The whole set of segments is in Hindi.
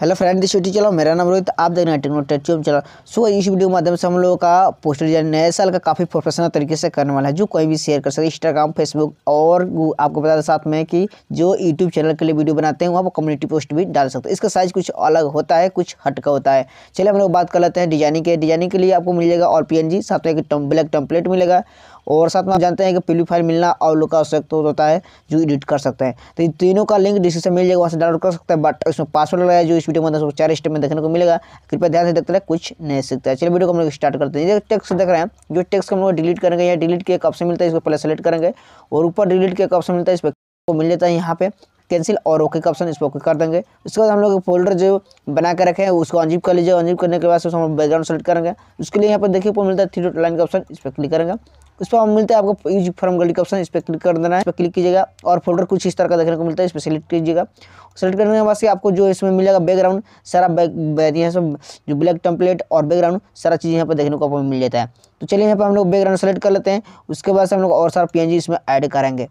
हेलो फ्रेंड दिस यूट्यूब चलो मेरा नाम रोहित आप देख रहे हैं टेक्नो टेक्चूम चलो सो इस वीडियो के माध्यम से हम लोगों का पोस्टर डिजाइन नए साल का काफ़ी प्रोफेशनल तरीके से करने वाला है जो कोई भी शेयर कर सकते इंस्टाग्राम फेसबुक और आपको बता दें साथ में कि जो यूट्यूब चैनल के लिए वीडियो बनाते हैं वहाँ पर कम्युनिटी पोस्ट भी डाल सकते हैं इसका साइज कुछ अलग होता है कुछ हटका होता है चलिए हम लोग बात कर लेते हैं डिजाइनिंग के डिजाइनिंग के लिए आपको मिल जाएगा और पी साथ में एक ब्लैक टम्पलेट मिलेगा और साथ में आप जानते हैं कि पीली फाइल मिलना और लोग का आवश्यक तो होता है जो एडिट कर सकते हैं तो तीनों का लिंक डिस्क्रिप्शन मिल जाएगा वहाँ से डाउनलोड कर सकते हैं बट इसमें पासवर्ड लगाया जो इस वीडियो में चार स्टेप में देखने को मिलेगा कृपया ध्यान से देखते रहे कुछ नहीं सीखता है चलिए वीडियो को हम लोग स्टार्ट करते हैं टेक्स देख रहे हैं जो टेक्स हम लोग डिलीट करेंगे या डिलीट के ऑप्शन मिलता है इसको पहले सेलेक्ट करेंगे और ऊपर डिलीट के ऑप्शन मिलता है इस पर को मिल जाता है यहाँ पे कैंसिल और ओके का ऑप्शन इस पर कर देंगे उसके बाद हम लोग फोल्डर जो बना के रखे हैं उसको अनजिप कर लीजिए अनजिप करने के बाद हम बैकग्राउंड सेलेक्ट करेंगे उसके लिए यहाँ पर देखिए ऊपर मिलता है थ्री डॉट लाइन का ऑप्शन इस पर क्लिक करेंगे उस पर हम मिलते हैं आपको यूज फॉर्म गली का ऑप्शन इस पर क्लिक कर देना है इस पर क्लिक कीजिएगा और फोल्डर कुछ इस तरह का देखने को मिलता है इस पर सिलेक्ट कीजिएगा सेलेक्ट करने के बाद से आपको जो इसमें मिलेगा बैकग्राउंड सारा बैक यहाँ सब जो ब्लैक टेम्पलेट और बैकग्राउंड सारा चीज़ यहाँ पर देखने को आपको मिल जाता है तो चलिए यहाँ पर हम लोग बैकग्राउंड सेलेक्ट कर लेते हैं उसके बाद से हम लोग और सारा पी इसमें ऐड करेंगे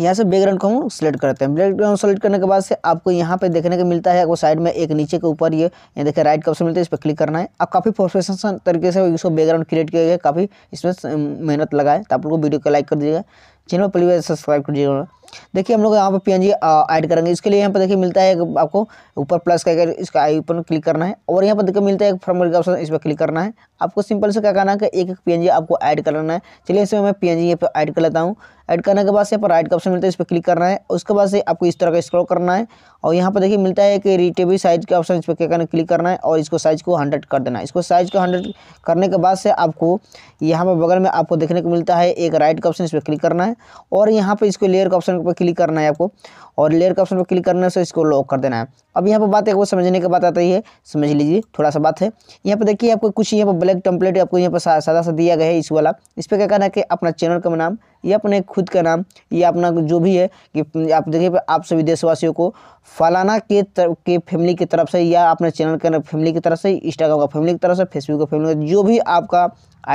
यहाँ से बैकग्राउंड को हम सेलेक्ट करते हैं बैकग्राउंड सेलेक्ट करने के बाद से आपको यहाँ पे देखने को मिलता है वो साइड में एक नीचे के ऊपर ये यहाँ देखिए राइट का ऑप्शन मिलता है इस पर क्लिक करना है आप काफ़ी प्रोफेशनल तरीके से इसको बैकग्राउंड क्रिएट किया गया काफ़ी इसमें मेहनत लगाए तो आप लोग वीडियो को लाइक कर दीजिएगा चैनल पर प्लीज सब्सक्राइब कर दीजिएगा देखिए हम लोग यहाँ पर पीएनजी ऐड करेंगे इसके लिए यहाँ पर देखिए मिलता है आपको ऊपर प्लस का इसका आई ऊपर क्लिक करना है और यहाँ पर देखिए मिलता है एक फॉर्मल का ऑप्शन इस पर क्लिक करना है आपको सिंपल से क्या करना है कि एक एक पीएनजी आपको ऐड करना है चलिए इसमें मैं पीएनजी यहाँ पर ऐड कर लेता हूँ ऐड करने के बाद से यहाँ पर राइट का ऑप्शन मिलता है इस पर क्लिक करना है उसके बाद से आपको इस तरह का स्क्रॉल करना है और यहाँ पर देखिए मिलता है कि रिटेबल साइज का ऑप्शन इस पर क्या करना क्लिक करना है और इसको साइज को हंड्रेड कर देना है इसको साइज को हंड्रेड करने के बाद से आपको यहाँ पर बगल में आपको देखने को मिलता है एक राइट का ऑप्शन इस पर क्लिक करना है और यहाँ पर इसको लेयर का ऑप्शन ऑप्शन पर क्लिक करना है आपको और लेयर के ऑप्शन पर क्लिक करने से इसको लॉक कर देना है अब यहाँ पर बात एक वो समझने की बात आती है समझ लीजिए थोड़ा सा बात है यहाँ पर देखिए आपको कुछ यहाँ पर ब्लैक टम्पलेट आपको यहाँ पर सादा सा दिया गया है इस वाला इस पर क्या करना है कि अपना चैनल का नाम या अपने खुद का नाम या अपना जो भी है कि आप देखिए आप सभी देशवासियों को फलाना के तर, के फैमिली की तरफ से या अपने चैनल के फैमिली की तरफ से इंस्टाग्राम का फैमिली की तरफ से फेसबुक का फैमिली जो भी आपका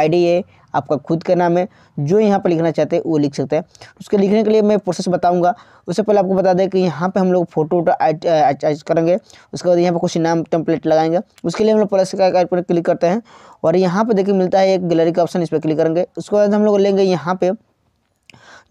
आईडी है आपका खुद का नाम है जो यहाँ पर लिखना चाहते हैं वो लिख सकते हैं उसके लिखने के लिए मैं प्रोसेस बताऊँगा उससे पहले आपको बता दें कि यहाँ पर हम लोग फोटो अटैच करेंगे उसके बाद यहाँ पर कुछ नाम टेम्पलेट लगाएंगे उसके लिए हम लोग प्लस पर क्लिक करते हैं और यहाँ पर देखिए मिलता है एक गैलरी का ऑप्शन इस पर क्लिक करेंगे उसके बाद हम लोग लेंगे यहाँ पर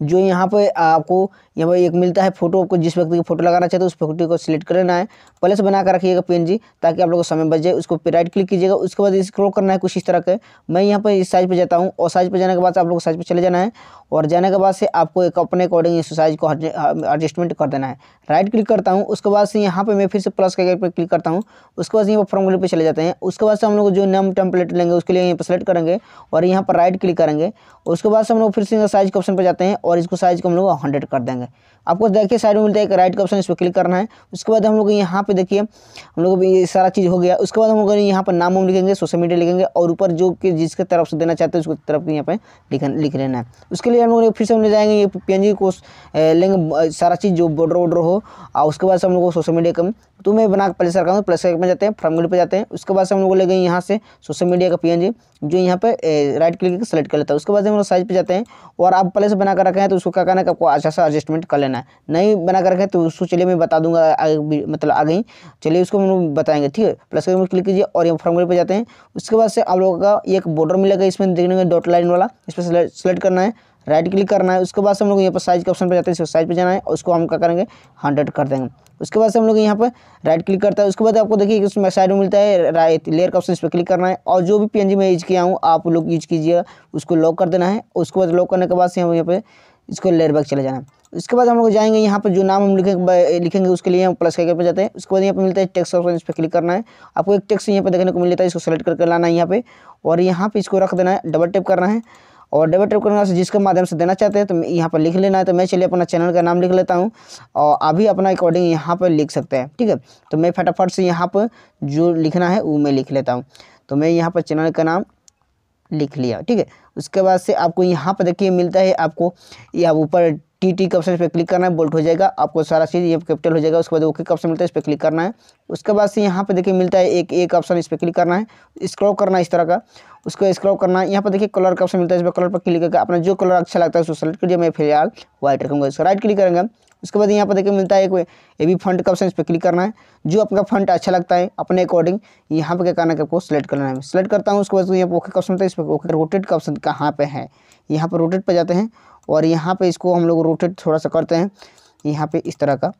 जो यहाँ पे आपको यहाँ पर एक मिलता है फोटो आपको जिस व्यक्ति की फोटो लगाना चाहते हो तो उस फोटो को सिलेक्ट करना है प्लस बना कर रखिएगा पेन जी ताकि आप लोग को समय बच जाए उसको राइट क्लिक कीजिएगा उसके बाद स्क्रॉल करना है कुछ इस तरह के मैं यहाँ पर इस साइज पर जाता हूँ और साइज पर जाने के बाद आप लोग साइज पर चले जाना है और जाने के बाद से आपको एक अपने अकॉर्डिंग इस साइज को एडजस्टमेंट हाँ, कर देना है राइट क्लिक करता हूँ उसके बाद से यहाँ पर मैं फिर से प्लस के पर क्लिक करता हूँ उसके बाद यहाँ पर फॉर्म पर चले जाते हैं उसके बाद से हम लोग जो नम टेम्पलेट लेंगे उसके लिए यहाँ पर सेलेक्ट करेंगे और यहाँ पर राइट क्लिक करेंगे उसके बाद से हम लोग फिर से साइज के ऑप्शन पर जाते हैं और और इसको साइज को हम लोग हंड्रेड कर देंगे आपको देखिए साइड में मिलता है एक राइट का ऑप्शन इस पर क्लिक करना है उसके बाद हम लोग यहाँ पे देखिए हम लोग ये सारा चीज़ हो गया उसके बाद हम लोग यहाँ पर नाम वाम लिखेंगे सोशल मीडिया लिखेंगे और ऊपर जो कि जिसके तरफ से देना चाहते हैं उसके तरफ यहाँ पर लिख लिख लेना है उसके लिए हम लोग फिर से हम ले जाएंगे ये पी एन लेंगे सारा चीज़ जो बॉर्डर वॉर्डर हो और उसके बाद हम लोग सोशल मीडिया का तो मैं बना पहले सरकार में प्लस में जाते हैं फ्रॉम पर जाते हैं उसके बाद से हम लोग ले गए यहाँ से सोशल मीडिया का पी जो यहाँ पर राइट क्लिक करके सेलेक्ट कर लेता है उसके बाद हम लोग साइज पर जाते हैं और आप पहले से बना कर रखे हैं तो उसको क्या करना है आपको अच्छा सा एडजस्टमेंट कर लेना है नहीं बना कर रखें तो उसको चलिए मैं बता दूंगा आगे मतलब आगे ही चलिए उसको हम लोग बताएंगे ठीक है प्लस में क्लिक कीजिए और यहाँ फॉर्म पर जाते हैं उसके बाद से आप लोगों का एक बॉर्डर मिलेगा इसमें देखने में डॉट लाइन वाला इस पर सेलेक्ट करना है राइट क्लिक करना है उसके बाद से हम लोग यहाँ पर साइज के ऑप्शन पर जाते हैं साइज पर जाना है उसको हम क्या करेंगे हंड्रेड कर देंगे उसके बाद से हम लोग यहाँ पर राइट क्लिक करता है उसके बाद आपको देखिए उसमें साइड में मिलता है राइट लेयर का ऑप्शन इस पर क्लिक करना है और जो भी पी मैं यूज किया हूँ आप लोग यूज कीजिए उसको लॉक कर देना है उसके बाद लॉक करने के बाद से हम यहाँ पर इसको लेयर बैग चले जाना उसके बाद हम लोग जाएंगे यहाँ पर जो नाम हम लिखे लिखेंगे उसके लिए हम प्लस करके पे जाते हैं उसके बाद यहाँ पर मिलता है टेक्स्ट ऑप्शन इस पर क्लिक करना है आपको एक टेक्स्ट यहाँ पर देखने को मिलता है इसको सेलेक्ट करके लाना है यहाँ पे और यहाँ पे इसको रख देना है डबल टेप करना है और डेबिट टैप से जिसके माध्यम से देना चाहते हैं तो यहाँ पर लिख लेना है तो मैं चलिए अपना चैनल का नाम लिख लेता हूँ और अभी अपना अकॉर्डिंग यहाँ पर लिख सकते हैं ठीक है तो मैं फटाफट से यहाँ पर जो लिखना है वो मैं लिख लेता हूँ तो मैं यहाँ पर चैनल का नाम लिख लिया ठीक है उसके बाद से आपको यहाँ पर देखिए मिलता है आपको या ऊपर टी टी के ऑप्शन पर क्लिक करना है बोल्ट हो जाएगा आपको सारा चीज़ ये कैपिटल हो जाएगा उसके बाद ओके का ऑप्शन मिलता है इस पर क्लिक करना है उसके बाद से यहाँ पे देखिए मिलता है एक एक ऑप्शन इस पर क्लिक करना है स्क्रॉल करना है इस तरह का उसको स्क्रॉल करना है यहाँ पर देखिए कलर का ऑप्शन मिलता है इस पर कलर पर क्लिक करके अपना जो कलर अच्छा लगता है उसको सेलेक्ट करिए मैं फिलहाल व्हाइट रखूँगा इसका राइट क्लिक करेंगे उसके बाद यहाँ पर देखिए मिलता है एक ए बी फंड का ऑप्शन इस पर क्लिक करना है जो आपका फंड अच्छा लगता है अपने अकॉर्डिंग यहाँ पर क्या करना है आपको सेलेक्ट करना है सेलेक्ट करता हूँ उसके बाद तो यहाँ पर ओके का ऑप्शन होता है इस पर ओके रोटेट का ऑप्शन कहाँ पर है यहाँ पर रोटेट पर जाते हैं और यहाँ पर इसको हम लोग रोटेट थोड़ा सा करते हैं यहाँ पर इस तरह का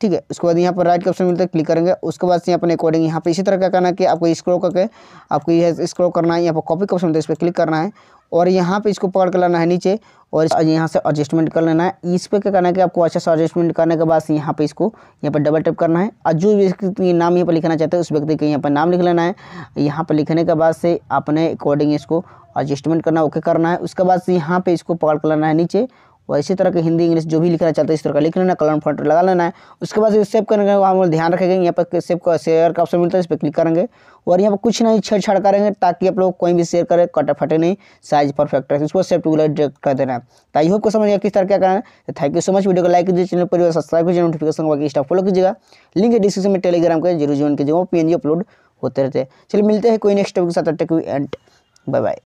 ठीक है उसके बाद यहाँ पर राइट ऑप्शन मिलता है क्लिक करेंगे उसके बाद से अपने अकॉर्डिंग यहाँ पर इसी तरह का करना है कि आपको स्क्रोल करके आपको यह स्क्रोल करना है यहाँ पर कॉपी का ऑप्शन मिलता है इस पर क्लिक करना है और यहाँ पे इसको पकड़ कर लाना है नीचे और यहाँ से एडजस्टमेंट कर लेना है इस पर क्या करना है कि आपको अच्छा से एडजस्टमेंट करने के बाद से यहाँ पे इसको यहाँ पर डबल टैप करना है और जो व्यक्ति नाम यहाँ पर लिखना चाहते हैं उस व्यक्ति के यहाँ पर नाम लिख लेना है यहाँ पर लिखने के बाद से अपने अकॉर्डिंग इसको एडजस्टमेंट करना ओके करना है उसके बाद से यहाँ पर इसको पकड़ कर लेना है नीचे और इसी तरह के हिंदी इंग्लिश जो भी लिखना चाहते हैं इस तरह का लिख लेना कलर फ्रंट लगा लेना है उसके बाद सेव करने का पर ध्यान रखेंगे यहाँ पर सेव का शेयर का ऑप्शन मिलता है इस पर क्लिक करेंगे और यहाँ पर कुछ नहीं छेड़छाड़ करेंगे ताकि आप लोग कोई भी शेयर करें कटे फटे नहीं साइज परफेक्ट रहे उसको सेव टू डिटेक्ट कर देना तो आई होप को समझ किस तरह क्या करना है thank you so much video को लाइक कीजिए चैनल पर सब्सक्राइब कीजिए नोटिफिकेशन बाकी स्टाफ फॉलो कीजिएगा लिंक डिस्क्रिप्शन में टेलीग्राम का जीरो जीवन के जो पी अपलोड होते रहते हैं चलिए मिलते हैं कोई नेक्स्ट टॉपिक के साथ एंड बाय बाय